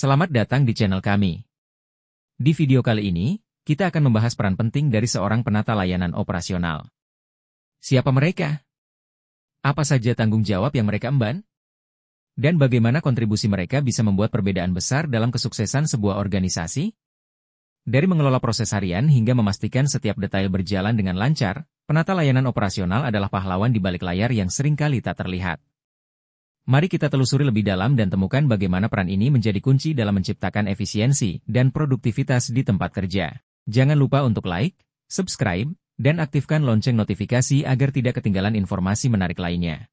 Selamat datang di channel kami. Di video kali ini, kita akan membahas peran penting dari seorang penata layanan operasional. Siapa mereka? Apa saja tanggung jawab yang mereka emban? Dan bagaimana kontribusi mereka bisa membuat perbedaan besar dalam kesuksesan sebuah organisasi? Dari mengelola proses harian hingga memastikan setiap detail berjalan dengan lancar, penata layanan operasional adalah pahlawan di balik layar yang seringkali tak terlihat. Mari kita telusuri lebih dalam dan temukan bagaimana peran ini menjadi kunci dalam menciptakan efisiensi dan produktivitas di tempat kerja. Jangan lupa untuk like, subscribe, dan aktifkan lonceng notifikasi agar tidak ketinggalan informasi menarik lainnya.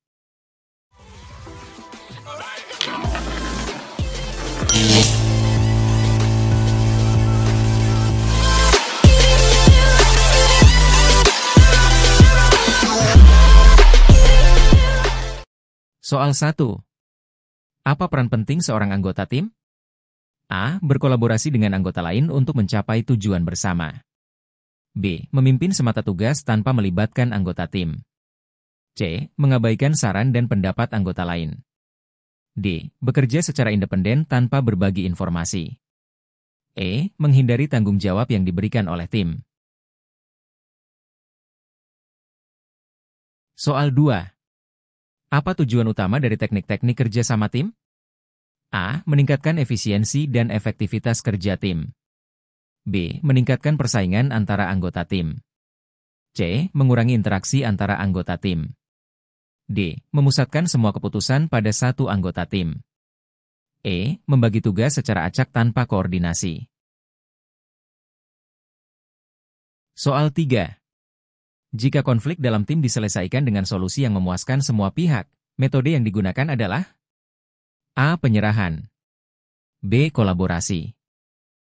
Soal 1. Apa peran penting seorang anggota tim? A. Berkolaborasi dengan anggota lain untuk mencapai tujuan bersama. B. Memimpin semata tugas tanpa melibatkan anggota tim. C. Mengabaikan saran dan pendapat anggota lain. D. Bekerja secara independen tanpa berbagi informasi. E. Menghindari tanggung jawab yang diberikan oleh tim. Soal 2. Apa tujuan utama dari teknik-teknik kerja sama tim? A. Meningkatkan efisiensi dan efektivitas kerja tim. B. Meningkatkan persaingan antara anggota tim. C. Mengurangi interaksi antara anggota tim. D. Memusatkan semua keputusan pada satu anggota tim. E. Membagi tugas secara acak tanpa koordinasi. Soal 3. Jika konflik dalam tim diselesaikan dengan solusi yang memuaskan semua pihak, metode yang digunakan adalah A. Penyerahan B. Kolaborasi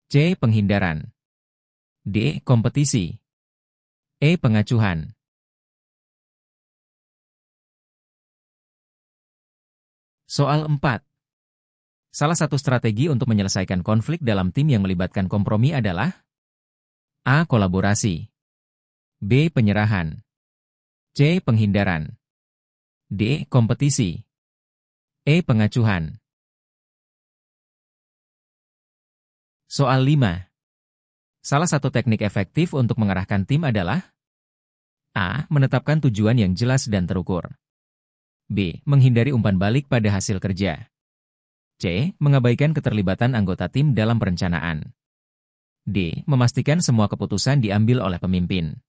C. Penghindaran D. Kompetisi E. Pengacuhan Soal 4 Salah satu strategi untuk menyelesaikan konflik dalam tim yang melibatkan kompromi adalah A. Kolaborasi B. Penyerahan C. Penghindaran D. Kompetisi E. Pengacuhan Soal 5 Salah satu teknik efektif untuk mengarahkan tim adalah A. Menetapkan tujuan yang jelas dan terukur B. Menghindari umpan balik pada hasil kerja C. Mengabaikan keterlibatan anggota tim dalam perencanaan D. Memastikan semua keputusan diambil oleh pemimpin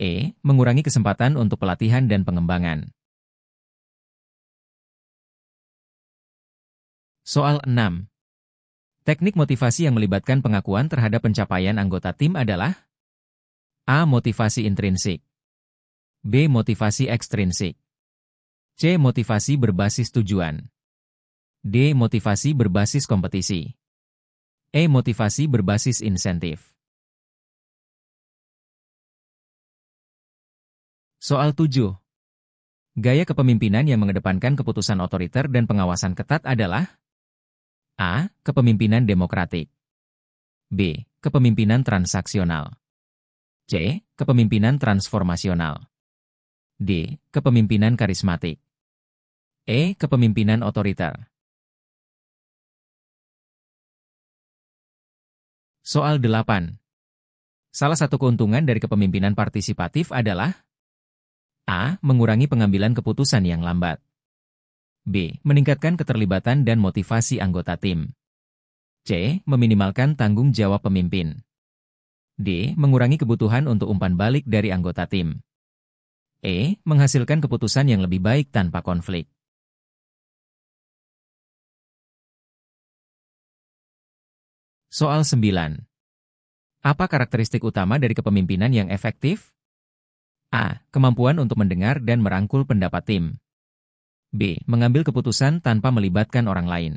E. Mengurangi kesempatan untuk pelatihan dan pengembangan. Soal 6. Teknik motivasi yang melibatkan pengakuan terhadap pencapaian anggota tim adalah A. Motivasi intrinsik B. Motivasi ekstrinsik C. Motivasi berbasis tujuan D. Motivasi berbasis kompetisi E. Motivasi berbasis insentif Soal 7. Gaya kepemimpinan yang mengedepankan keputusan otoriter dan pengawasan ketat adalah A. Kepemimpinan demokratik B. Kepemimpinan transaksional C. Kepemimpinan transformasional D. Kepemimpinan karismatik E. Kepemimpinan otoriter Soal 8 Salah satu keuntungan dari kepemimpinan partisipatif adalah A. Mengurangi pengambilan keputusan yang lambat. B. Meningkatkan keterlibatan dan motivasi anggota tim. C. Meminimalkan tanggung jawab pemimpin. D. Mengurangi kebutuhan untuk umpan balik dari anggota tim. E. Menghasilkan keputusan yang lebih baik tanpa konflik. Soal 9. Apa karakteristik utama dari kepemimpinan yang efektif? A. Kemampuan untuk mendengar dan merangkul pendapat tim. B. Mengambil keputusan tanpa melibatkan orang lain.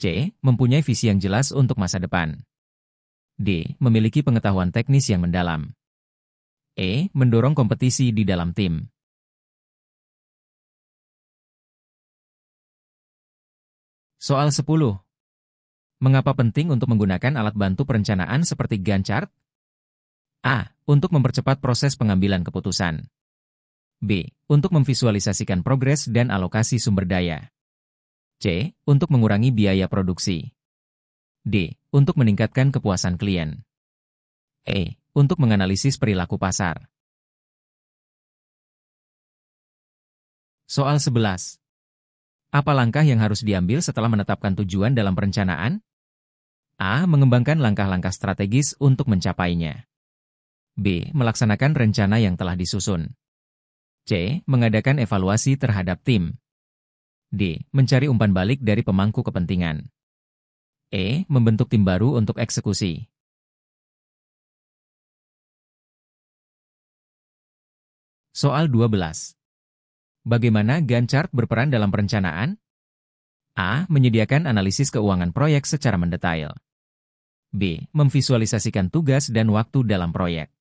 C. Mempunyai visi yang jelas untuk masa depan. D. Memiliki pengetahuan teknis yang mendalam. E. Mendorong kompetisi di dalam tim. Soal 10. Mengapa penting untuk menggunakan alat bantu perencanaan seperti Gantt chart? A. Untuk mempercepat proses pengambilan keputusan. B. Untuk memvisualisasikan progres dan alokasi sumber daya. C. Untuk mengurangi biaya produksi. D. Untuk meningkatkan kepuasan klien. E. Untuk menganalisis perilaku pasar. Soal 11. Apa langkah yang harus diambil setelah menetapkan tujuan dalam perencanaan? A. Mengembangkan langkah-langkah strategis untuk mencapainya. B. Melaksanakan rencana yang telah disusun. C. Mengadakan evaluasi terhadap tim. D. Mencari umpan balik dari pemangku kepentingan. E. Membentuk tim baru untuk eksekusi. Soal 12. Bagaimana Gantt berperan dalam perencanaan? A. Menyediakan analisis keuangan proyek secara mendetail. B. Memvisualisasikan tugas dan waktu dalam proyek.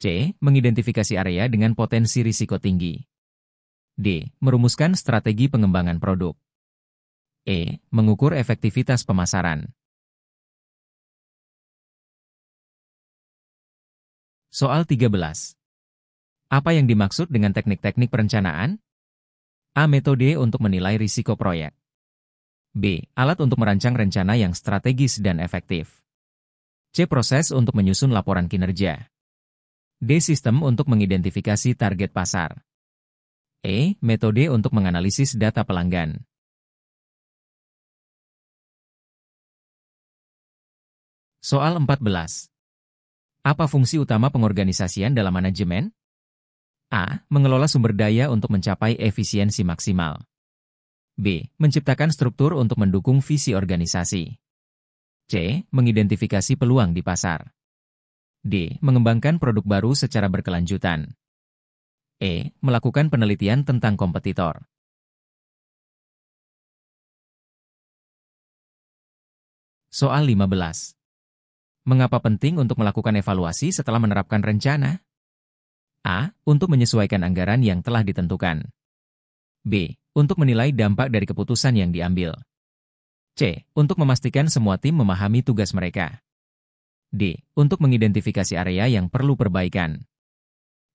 C. Mengidentifikasi area dengan potensi risiko tinggi. D. Merumuskan strategi pengembangan produk. E. Mengukur efektivitas pemasaran. Soal 13. Apa yang dimaksud dengan teknik-teknik perencanaan? A. Metode untuk menilai risiko proyek. B. Alat untuk merancang rencana yang strategis dan efektif. C. Proses untuk menyusun laporan kinerja. D. Sistem untuk mengidentifikasi target pasar. E. Metode untuk menganalisis data pelanggan. Soal 14. Apa fungsi utama pengorganisasian dalam manajemen? A. Mengelola sumber daya untuk mencapai efisiensi maksimal. B. Menciptakan struktur untuk mendukung visi organisasi. C. Mengidentifikasi peluang di pasar. D. Mengembangkan produk baru secara berkelanjutan. E. Melakukan penelitian tentang kompetitor. Soal 15. Mengapa penting untuk melakukan evaluasi setelah menerapkan rencana? A. Untuk menyesuaikan anggaran yang telah ditentukan. B. Untuk menilai dampak dari keputusan yang diambil. C. Untuk memastikan semua tim memahami tugas mereka. D. Untuk mengidentifikasi area yang perlu perbaikan.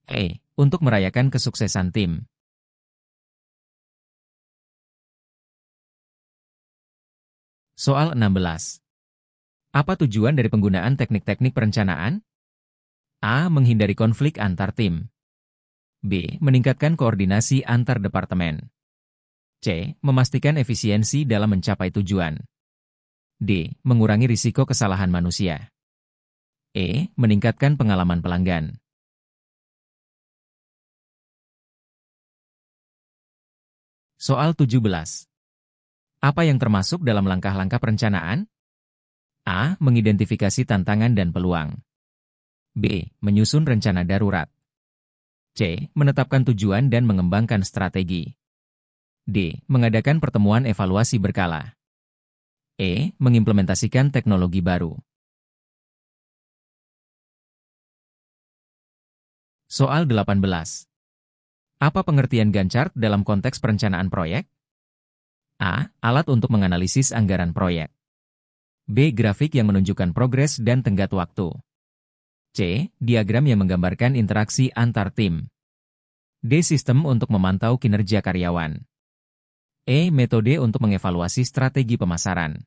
E. Untuk merayakan kesuksesan tim. Soal 16. Apa tujuan dari penggunaan teknik-teknik perencanaan? A. Menghindari konflik antar tim. B. Meningkatkan koordinasi antar departemen. C. Memastikan efisiensi dalam mencapai tujuan. D. Mengurangi risiko kesalahan manusia. E. Meningkatkan pengalaman pelanggan. Soal 17. Apa yang termasuk dalam langkah-langkah perencanaan? A. Mengidentifikasi tantangan dan peluang. B. Menyusun rencana darurat. C. Menetapkan tujuan dan mengembangkan strategi. D. Mengadakan pertemuan evaluasi berkala. E. Mengimplementasikan teknologi baru. Soal 18. Apa pengertian Gantt dalam konteks perencanaan proyek? A. Alat untuk menganalisis anggaran proyek. B. Grafik yang menunjukkan progres dan tenggat waktu. C. Diagram yang menggambarkan interaksi antar tim. D. Sistem untuk memantau kinerja karyawan. E. Metode untuk mengevaluasi strategi pemasaran.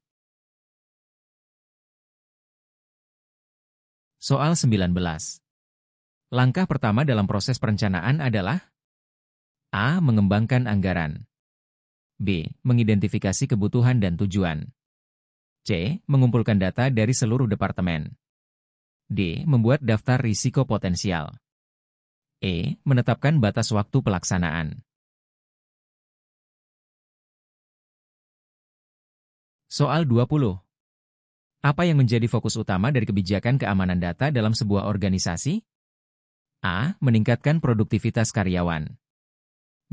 Soal 19. Langkah pertama dalam proses perencanaan adalah A. Mengembangkan anggaran B. Mengidentifikasi kebutuhan dan tujuan C. Mengumpulkan data dari seluruh departemen D. Membuat daftar risiko potensial E. Menetapkan batas waktu pelaksanaan Soal 20 Apa yang menjadi fokus utama dari kebijakan keamanan data dalam sebuah organisasi? A. Meningkatkan produktivitas karyawan.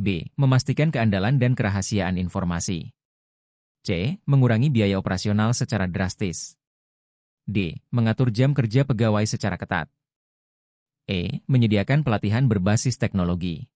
B. Memastikan keandalan dan kerahasiaan informasi. C. Mengurangi biaya operasional secara drastis. D. Mengatur jam kerja pegawai secara ketat. E. Menyediakan pelatihan berbasis teknologi.